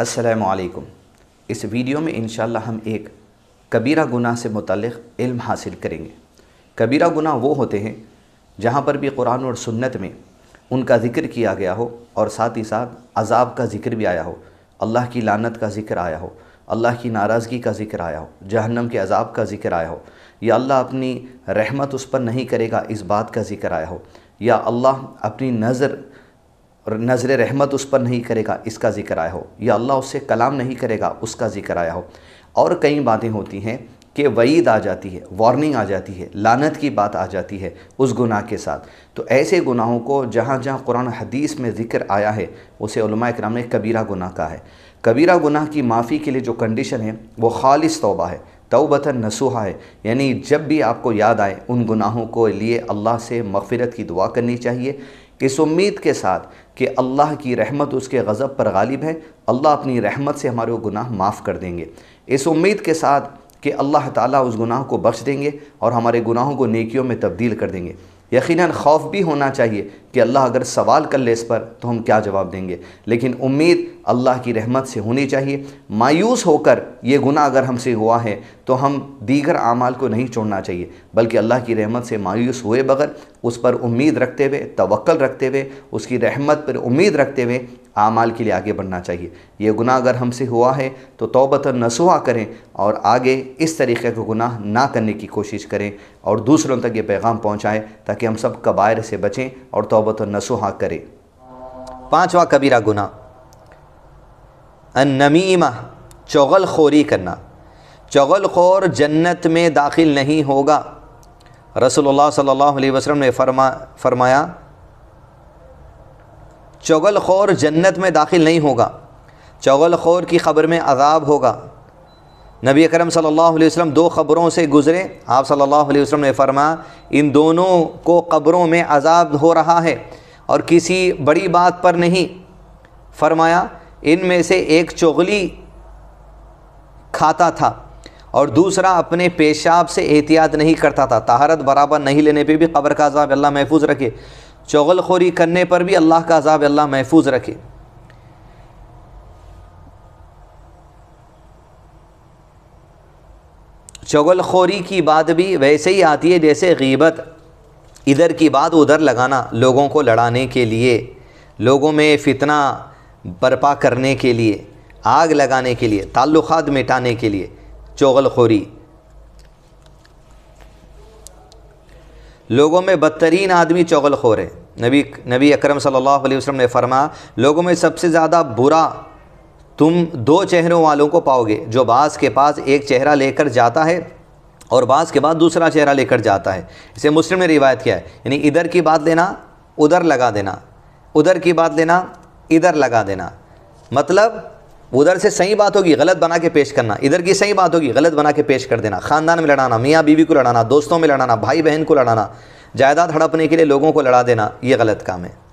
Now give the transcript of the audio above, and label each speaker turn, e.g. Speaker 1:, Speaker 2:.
Speaker 1: असलकुम इस वीडियो में इन हम एक कबीरा गुनाह से मुतलक़ इल्म हासिल करेंगे कबीरा गुनाह वो होते हैं जहाँ पर भी कुरान और सुन्नत में उनका ज़िक्र किया गया हो और साथ ही साथ अजाब का ज़िक्र भी आया हो अल्लाह की लानत का ज़िक्र आया हो अल्लाह की नाराज़गी का ज़िक्र आया हो जहन्नम के अजाब का ज़िक्र आया हो या अल्लाह अपनी रहमत उस पर नहीं करेगा इस बात का ज़िक्र आया हो या अल्लाह अपनी नज़र नज़र रहमत उस पर नहीं करेगा इसका ज़िक्र आया हो या अल्लाह उससे कलाम नहीं करेगा उसका ज़िक्र आया हो और कई बातें होती हैं कि वईद आ जाती है वार्निंग आ जाती है लानत की बात आ जाती है उस गुनाह के साथ तो ऐसे गुनाहों को जहाँ जहाँ कुरान हदीस में ज़िक्र आया है उसे कराम ने कबीरा गुनाह कहा है कबीरा गुनाह की माफ़ी के लिए जो कंडीशन है वो खालिश तोबा है तोबता नसूहा है यानी जब भी आपको याद आए उन गुनाहों को लिए अल्लाह से मफ़रत की दुआ करनी चाहिए इस उम्मीद के साथ कि अल्लाह की रहमत उसके गज़ब पर गालिब है अल्लाह अपनी रहमत से हमारे वो गुनाह माफ़ कर देंगे इस उम्मीद के साथ कि अल्लाह ताला उस गुनाह को बख्श देंगे और हमारे गुनाहों को नेकियों में तब्दील कर देंगे यकीन खौफ भी होना चाहिए कि अल्लाह अगर सवाल कर ले इस पर तो हम क्या जवाब देंगे लेकिन उम्मीद अल्लाह की रहमत से होनी चाहिए मायूस होकर ये गुना अगर हमसे हुआ है तो हम दीगर आमाल को नहीं छोड़ना चाहिए बल्कि अल्लाह की रहमत से मायूस हुए बगैर उस पर उम्मीद रखते हुए तवक्ल रखते हुए उसकी रहमत पर उम्मीद रखते हुए आमाल के लिए आगे बढ़ना चाहिए यह गुनाह अगर हमसे हुआ है तो तोबत नसुहा करें और आगे इस तरीके का गुनाह ना करने की कोशिश करें और दूसरों तक ये पैगाम पहुँचाएँ ताकि ताकि हम सब कबायर से बचें और तोबत नसुहा करें पाँचवा कबीरा गुना नमीमा चौगल खोरी करना चौगल खोर जन्नत में दाखिल नहीं होगा रसोल्ला सल्ला अलैहि ने फरमा फरमाया चौगल खोर जन्नत में दाखिल नहीं होगा चौगल खोर की ख़बर में अजाब होगा नबी करम सल्लल्लाहु अलैहि वसल्लम दो ख़बरों से गुज़रे आप सल्लल्लाहु अलैहि वसल्लम ने फरमाया इन दोनों को क़बरों में अजाब हो रहा है और किसी बड़ी बात पर नहीं फरमाया इन में से एक चुगली खाता था और दूसरा अपने पेशाब से एहतियात नहीं करता था तहारत बराबर नहीं लेने पर भी कब्र का अजाब अल्लाह महफूज रखे चुगलखोरी करने पर भी अल्लाह का अजाब अल्लाह महफूज रखे चगलखोरी की बात भी वैसे ही आती है जैसे गीबत इधर की बात उधर लगाना लोगों को लड़ाने के लिए लोगों में फितना बर्पा करने के लिए आग लगाने के लिए ताल्लुक़ मिटाने के लिए चोगलखोरी लोगों में बदतरीन आदमी चगलखोर है नबी नबी अकरम सल्लल्लाहु अलैहि वसल्लम ने फरमा लोगों में सबसे ज़्यादा बुरा तुम दो चेहरों वालों को पाओगे जो बास के पास एक चेहरा लेकर जाता है और बास के बाद दूसरा चेहरा लेकर जाता है इसे मुस्लिम ने रिवायत किया है यानी इधर की बात लेना उधर लगा देना उधर की बात लेना इधर लगा देना मतलब उधर से सही बात होगी गलत बना के पेश करना इधर की सही बात होगी गलत बना के पेश कर देना ख़ानदान में लड़ाना मियाँ बीवी को लड़ाना दोस्तों में लड़ाना भाई बहन को लड़ाना जायदाद हड़पने के लिए लोगों को लड़ा देना ये गलत काम है